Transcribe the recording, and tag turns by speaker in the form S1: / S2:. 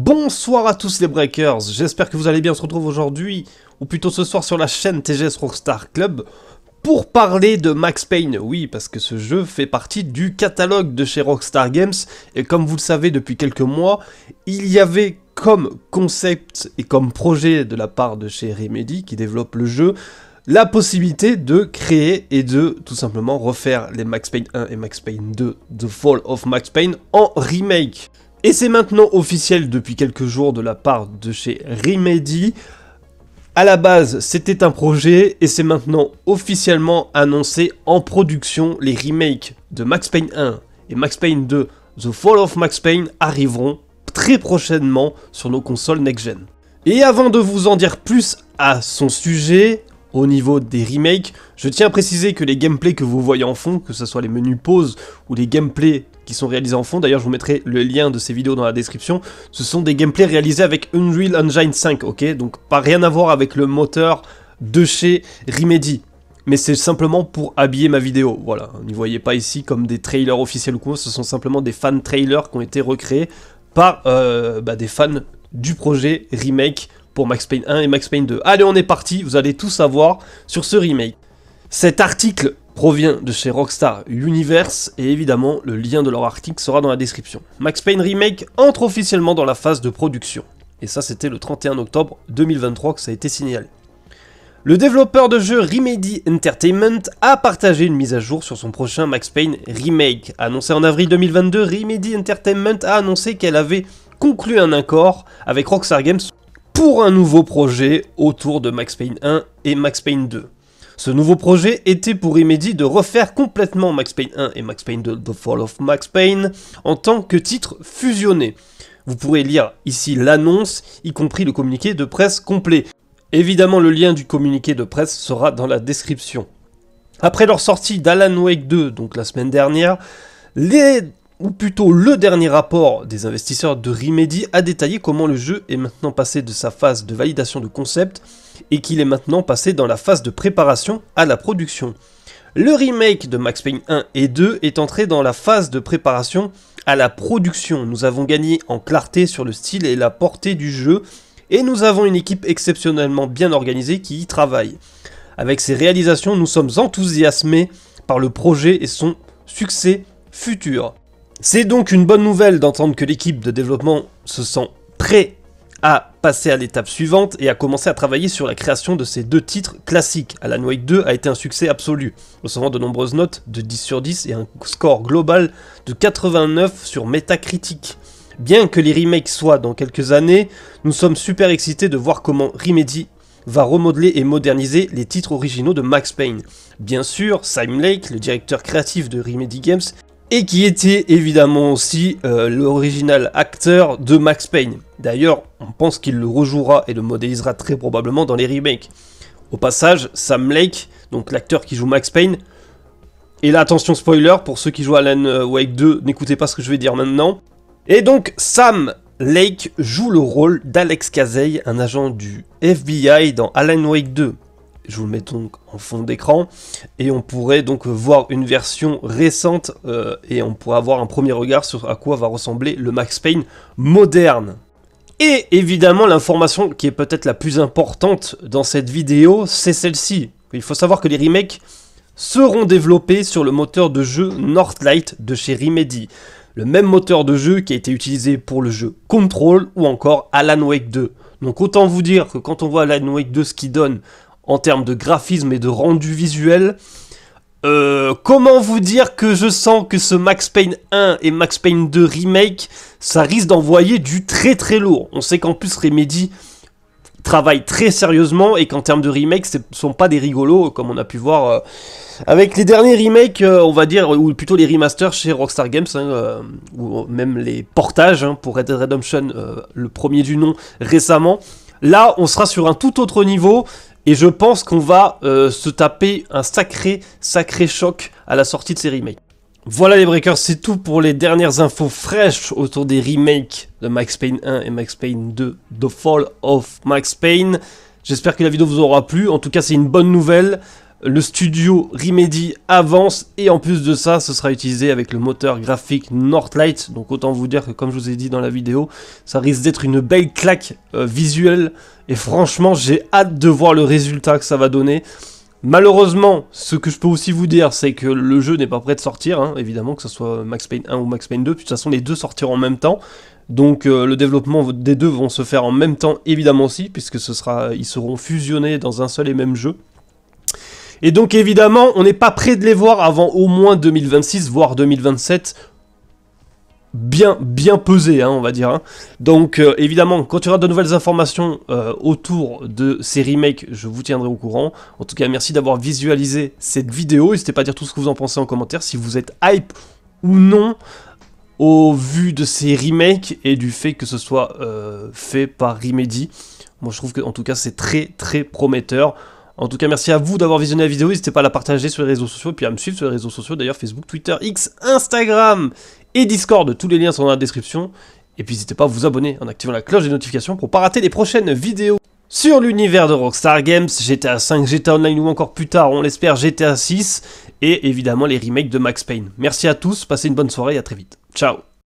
S1: Bonsoir à tous les Breakers, j'espère que vous allez bien, on se retrouve aujourd'hui, ou plutôt ce soir sur la chaîne TGS Rockstar Club, pour parler de Max Payne, oui, parce que ce jeu fait partie du catalogue de chez Rockstar Games, et comme vous le savez depuis quelques mois, il y avait comme concept et comme projet de la part de chez Remedy, qui développe le jeu, la possibilité de créer et de tout simplement refaire les Max Payne 1 et Max Payne 2, The Fall of Max Payne, en remake. Et c'est maintenant officiel depuis quelques jours de la part de chez Remedy. À la base, c'était un projet et c'est maintenant officiellement annoncé en production. Les remakes de Max Payne 1 et Max Payne 2, The Fall of Max Payne, arriveront très prochainement sur nos consoles next-gen. Et avant de vous en dire plus à son sujet, au niveau des remakes, je tiens à préciser que les gameplays que vous voyez en fond, que ce soit les menus pause ou les gameplays qui sont réalisés en fond. D'ailleurs, je vous mettrai le lien de ces vidéos dans la description. Ce sont des gameplays réalisés avec Unreal Engine 5, ok Donc, pas rien à voir avec le moteur de chez Remedy. Mais c'est simplement pour habiller ma vidéo, voilà. N'y voyez pas ici comme des trailers officiels ou quoi, ce sont simplement des fan trailers qui ont été recréés par euh, bah, des fans du projet remake pour Max Payne 1 et Max Payne 2. Allez, on est parti, vous allez tout savoir sur ce remake. Cet article provient de chez Rockstar Universe et évidemment le lien de leur article sera dans la description. Max Payne Remake entre officiellement dans la phase de production. Et ça c'était le 31 octobre 2023 que ça a été signalé. Le développeur de jeu Remedy Entertainment a partagé une mise à jour sur son prochain Max Payne Remake. Annoncé en avril 2022, Remedy Entertainment a annoncé qu'elle avait conclu un accord avec Rockstar Games pour un nouveau projet autour de Max Payne 1 et Max Payne 2. Ce nouveau projet était pour Remedy de refaire complètement Max Payne 1 et Max Payne 2 The Fall of Max Payne en tant que titre fusionné. Vous pourrez lire ici l'annonce, y compris le communiqué de presse complet. Évidemment, le lien du communiqué de presse sera dans la description. Après leur sortie d'Alan Wake 2, donc la semaine dernière, les ou plutôt le dernier rapport des investisseurs de Remedy a détaillé comment le jeu est maintenant passé de sa phase de validation de concept et qu'il est maintenant passé dans la phase de préparation à la production. Le remake de Max Payne 1 et 2 est entré dans la phase de préparation à la production. Nous avons gagné en clarté sur le style et la portée du jeu, et nous avons une équipe exceptionnellement bien organisée qui y travaille. Avec ces réalisations, nous sommes enthousiasmés par le projet et son succès futur. C'est donc une bonne nouvelle d'entendre que l'équipe de développement se sent prêt a passé à l'étape suivante et a commencé à travailler sur la création de ces deux titres classiques. Alan Wake 2 a été un succès absolu, recevant de nombreuses notes de 10 sur 10 et un score global de 89 sur Metacritic. Bien que les remakes soient dans quelques années, nous sommes super excités de voir comment Remedy va remodeler et moderniser les titres originaux de Max Payne. Bien sûr, Simon Lake, le directeur créatif de Remedy Games, et qui était évidemment aussi euh, l'original acteur de Max Payne. D'ailleurs, on pense qu'il le rejouera et le modélisera très probablement dans les remakes. Au passage, Sam Lake, donc l'acteur qui joue Max Payne, et là attention spoiler, pour ceux qui jouent Alan euh, Wake 2, n'écoutez pas ce que je vais dire maintenant. Et donc Sam Lake joue le rôle d'Alex Casey, un agent du FBI dans Alan Wake 2. Je vous le mets donc en fond d'écran. Et on pourrait donc voir une version récente euh, et on pourrait avoir un premier regard sur à quoi va ressembler le Max Payne moderne. Et évidemment, l'information qui est peut-être la plus importante dans cette vidéo, c'est celle-ci. Il faut savoir que les remakes seront développés sur le moteur de jeu Northlight de chez Remedy, le même moteur de jeu qui a été utilisé pour le jeu Control ou encore Alan Wake 2. Donc autant vous dire que quand on voit Alan Wake 2 ce qu'il donne en termes de graphisme et de rendu visuel. Euh, comment vous dire que je sens que ce Max Payne 1 et Max Payne 2 remake, ça risque d'envoyer du très très lourd. On sait qu'en plus Remedy travaille très sérieusement et qu'en termes de remake, ce ne sont pas des rigolos comme on a pu voir euh, avec les derniers remakes, euh, on va dire, ou plutôt les remasters chez Rockstar Games, hein, ou même les portages hein, pour Red Dead Redemption, le premier du nom récemment. Là, on sera sur un tout autre niveau, et je pense qu'on va euh, se taper un sacré, sacré choc à la sortie de ces remakes. Voilà les breakers, c'est tout pour les dernières infos fraîches autour des remakes de Max Payne 1 et Max Payne 2, The Fall of Max Payne. J'espère que la vidéo vous aura plu, en tout cas c'est une bonne nouvelle le studio Remedy avance et en plus de ça, ce sera utilisé avec le moteur graphique Northlight. Donc autant vous dire que comme je vous ai dit dans la vidéo, ça risque d'être une belle claque euh, visuelle et franchement, j'ai hâte de voir le résultat que ça va donner. Malheureusement, ce que je peux aussi vous dire, c'est que le jeu n'est pas prêt de sortir, hein. évidemment, que ce soit Max Payne 1 ou Max Payne 2, de toute façon les deux sortiront en même temps, donc euh, le développement des deux vont se faire en même temps, évidemment aussi, puisque ce sera, ils seront fusionnés dans un seul et même jeu. Et donc évidemment, on n'est pas prêt de les voir avant au moins 2026, voire 2027, bien bien pesé hein, on va dire hein. donc euh, évidemment quand il y aura de nouvelles informations euh, autour de ces remakes je vous tiendrai au courant en tout cas merci d'avoir visualisé cette vidéo n'hésitez pas à dire tout ce que vous en pensez en commentaire si vous êtes hype ou non au vu de ces remakes et du fait que ce soit euh, fait par Remedy moi je trouve que en tout cas c'est très très prometteur en tout cas, merci à vous d'avoir visionné la vidéo. N'hésitez pas à la partager sur les réseaux sociaux, puis à me suivre sur les réseaux sociaux, d'ailleurs Facebook, Twitter, X, Instagram et Discord. Tous les liens sont dans la description. Et puis n'hésitez pas à vous abonner en activant la cloche des notifications pour ne pas rater les prochaines vidéos sur l'univers de Rockstar Games, GTA 5, GTA Online ou encore plus tard, on l'espère, GTA 6 et évidemment les remakes de Max Payne. Merci à tous, passez une bonne soirée et à très vite. Ciao